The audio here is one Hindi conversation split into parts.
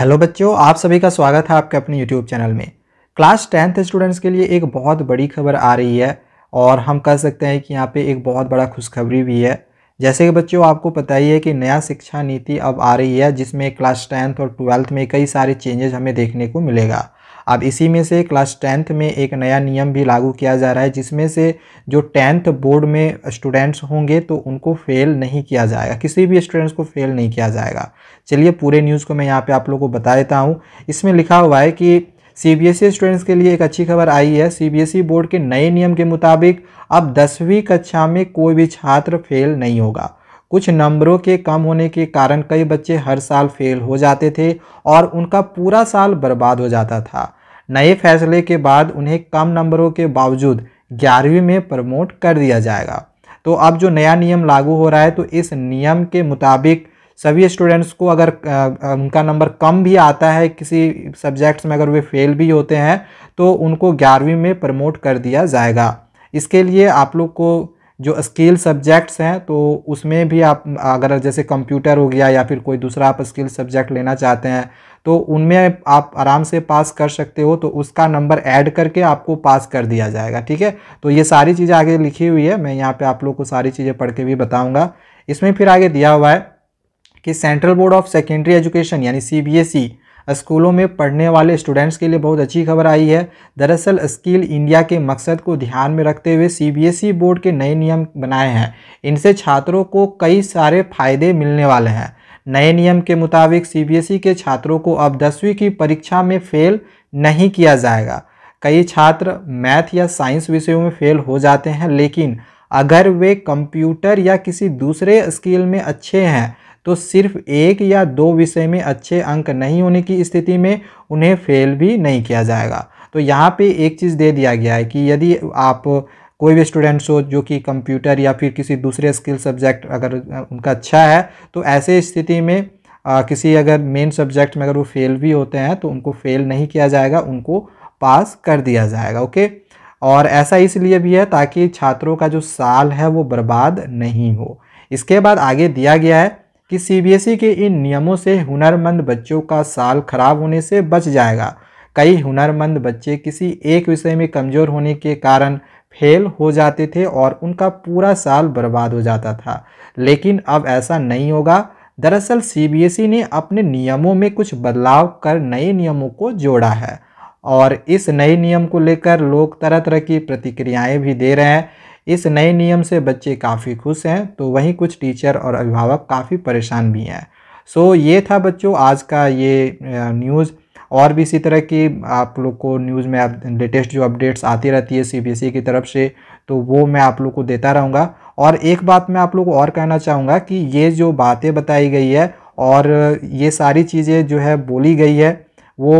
हेलो बच्चों आप सभी का स्वागत है आपके अपने यूट्यूब चैनल में क्लास टेंथ स्टूडेंट्स के लिए एक बहुत बड़ी खबर आ रही है और हम कह सकते हैं कि यहाँ पे एक बहुत बड़ा खुशखबरी भी है जैसे कि बच्चों आपको पता ही है कि नया शिक्षा नीति अब आ रही है जिसमें क्लास टेंथ और ट्वेल्थ में कई सारे चेंजेस हमें देखने को मिलेगा अब इसी में से क्लास टेंथ में एक नया नियम भी लागू किया जा रहा है जिसमें से जो टेंथ बोर्ड में स्टूडेंट्स होंगे तो उनको फेल नहीं किया जाएगा किसी भी स्टूडेंट्स को फेल नहीं किया जाएगा चलिए पूरे न्यूज़ को मैं यहाँ पर आप लोग को बता देता हूँ इसमें लिखा हुआ है कि ई स्टूडेंट्स e के लिए एक अच्छी खबर आई है ई बोर्ड e के नए नियम के मुताबिक अब दसवीं कक्षा में कोई भी छात्र फेल नहीं होगा कुछ नंबरों के कम होने के कारण कई बच्चे हर साल फेल हो जाते थे और उनका पूरा साल बर्बाद हो जाता था नए फैसले के बाद उन्हें कम नंबरों के बावजूद ग्यारहवीं में प्रमोट कर दिया जाएगा तो अब जो नया नियम लागू हो रहा है तो इस नियम के मुताबिक सभी स्टूडेंट्स को अगर उनका नंबर कम भी आता है किसी सब्जेक्ट्स में अगर वे फेल भी होते हैं तो उनको ग्यारहवीं में प्रमोट कर दिया जाएगा इसके लिए आप लोग को जो स्किल सब्जेक्ट्स हैं तो उसमें भी आप अगर जैसे कंप्यूटर हो गया या फिर कोई दूसरा आप स्किल सब्जेक्ट लेना चाहते हैं तो उनमें आप आराम से पास कर सकते हो तो उसका नंबर ऐड करके आपको पास कर दिया जाएगा ठीक है तो ये सारी चीज़ें आगे लिखी हुई है मैं यहाँ पे आप लोग को सारी चीज़ें पढ़ के भी बताऊँगा इसमें फिर आगे दिया हुआ है कि central board of secondary education यानी सी स्कूलों में पढ़ने वाले स्टूडेंट्स के लिए बहुत अच्छी खबर आई है दरअसल स्किल इंडिया के मकसद को ध्यान में रखते हुए सीबीएसई e बोर्ड के नए नियम बनाए हैं इनसे छात्रों को कई सारे फायदे मिलने वाले हैं नए नियम के मुताबिक सीबीएसई e के छात्रों को अब दसवीं की परीक्षा में फेल नहीं किया जाएगा कई छात्र मैथ या साइंस विषयों में फेल हो जाते हैं लेकिन अगर वे कंप्यूटर या किसी दूसरे स्किल में अच्छे हैं तो सिर्फ एक या दो विषय में अच्छे अंक नहीं होने की स्थिति में उन्हें फेल भी नहीं किया जाएगा तो यहाँ पे एक चीज़ दे दिया गया है कि यदि आप कोई भी स्टूडेंट्स हो जो कि कंप्यूटर या फिर किसी दूसरे स्किल सब्जेक्ट अगर उनका अच्छा है तो ऐसे स्थिति में आ, किसी अगर मेन सब्जेक्ट में अगर वो फेल भी होते हैं तो उनको फेल नहीं किया जाएगा उनको पास कर दिया जाएगा ओके और ऐसा इसलिए भी है ताकि छात्रों का जो साल है वो बर्बाद नहीं हो इसके बाद आगे दिया गया है कि सीबीएसई e के इन नियमों से हुनरमंद बच्चों का साल खराब होने से बच जाएगा कई हुनरमंद बच्चे किसी एक विषय में कमज़ोर होने के कारण फेल हो जाते थे और उनका पूरा साल बर्बाद हो जाता था लेकिन अब ऐसा नहीं होगा दरअसल सीबीएसई e ने अपने नियमों में कुछ बदलाव कर नए नियमों को जोड़ा है और इस नए नियम को लेकर लोग तरह तरह की प्रतिक्रियाएं भी दे रहे हैं इस नए नियम से बच्चे काफ़ी खुश हैं तो वहीं कुछ टीचर और अभिभावक काफ़ी परेशान भी हैं सो ये था बच्चों आज का ये न्यूज़ और भी इसी तरह की आप लोग को न्यूज़ में लेटेस्ट जो अपडेट्स आती रहती है सीबीएसई e की तरफ से तो वो मैं आप लोग को देता रहूँगा और एक बात मैं आप लोग को और कहना चाहूँगा कि ये जो बातें बताई गई है और ये सारी चीज़ें जो है बोली गई है वो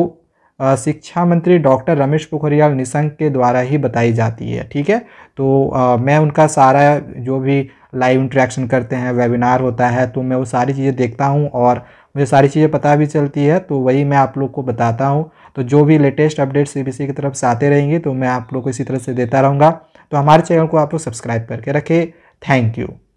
शिक्षा मंत्री डॉक्टर रमेश पोखरियाल निशंक के द्वारा ही बताई जाती है ठीक है तो आ, मैं उनका सारा जो भी लाइव इंट्रैक्शन करते हैं वेबिनार होता है तो मैं वो सारी चीज़ें देखता हूँ और मुझे सारी चीज़ें पता भी चलती है तो वही मैं आप लोग को बताता हूँ तो जो भी लेटेस्ट अपडेट्स सी की तरफ से आते रहेंगे तो मैं आप लोग को इसी तरह से देता रहूँगा तो हमारे चैनल को आप लोग सब्सक्राइब करके रखें थैंक यू